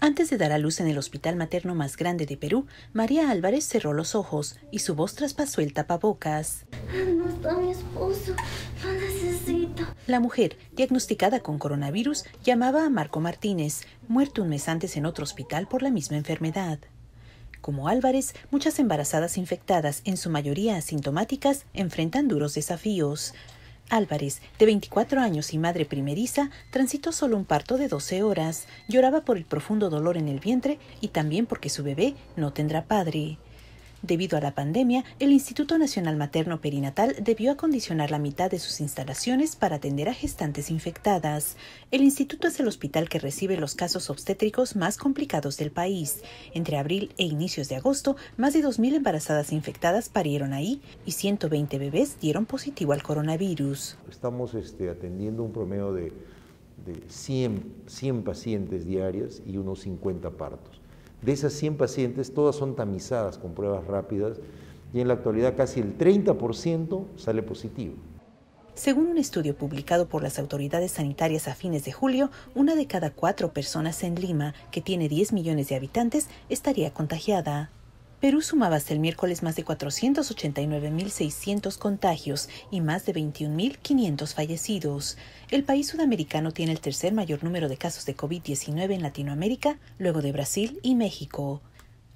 Antes de dar a luz en el hospital materno más grande de Perú, María Álvarez cerró los ojos y su voz traspasó el tapabocas. No está mi esposo, lo necesito. La mujer, diagnosticada con coronavirus, llamaba a Marco Martínez, muerto un mes antes en otro hospital por la misma enfermedad. Como Álvarez, muchas embarazadas infectadas, en su mayoría asintomáticas, enfrentan duros desafíos. Álvarez, de 24 años y madre primeriza, transitó solo un parto de 12 horas. Lloraba por el profundo dolor en el vientre y también porque su bebé no tendrá padre. Debido a la pandemia, el Instituto Nacional Materno Perinatal debió acondicionar la mitad de sus instalaciones para atender a gestantes infectadas. El instituto es el hospital que recibe los casos obstétricos más complicados del país. Entre abril e inicios de agosto, más de 2.000 embarazadas infectadas parieron ahí y 120 bebés dieron positivo al coronavirus. Estamos este, atendiendo un promedio de, 100, 100 pacientes diarias y unos 50 partos. De esas 100 pacientes, todas son tamizadas con pruebas rápidas y en la actualidad casi el 30% sale positivo. Según un estudio publicado por las autoridades sanitarias a fines de julio, una de cada cuatro personas en Lima, que tiene 10 millones de habitantes, estaría contagiada. Perú sumaba hasta el miércoles más de 489.600 contagios y más de 21.500 fallecidos. El país sudamericano tiene el tercer mayor número de casos de COVID-19 en Latinoamérica, luego de Brasil y México.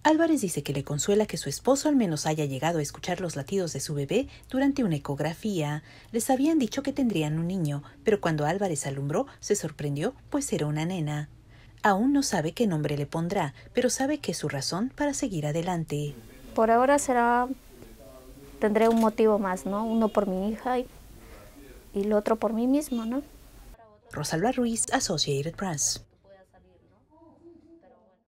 Álvarez dice que le consuela que su esposo al menos haya llegado a escuchar los latidos de su bebé durante una ecografía. Les habían dicho que tendrían un niño, pero cuando Álvarez alumbró, se sorprendió, pues era una nena. Aún no sabe qué nombre le pondrá, pero sabe que es su razón para seguir adelante. Por ahora será, tendré un motivo más, ¿no? Uno por mi hija y, el otro por mí mismo, ¿no? Rosalba Ruiz, Associated Press.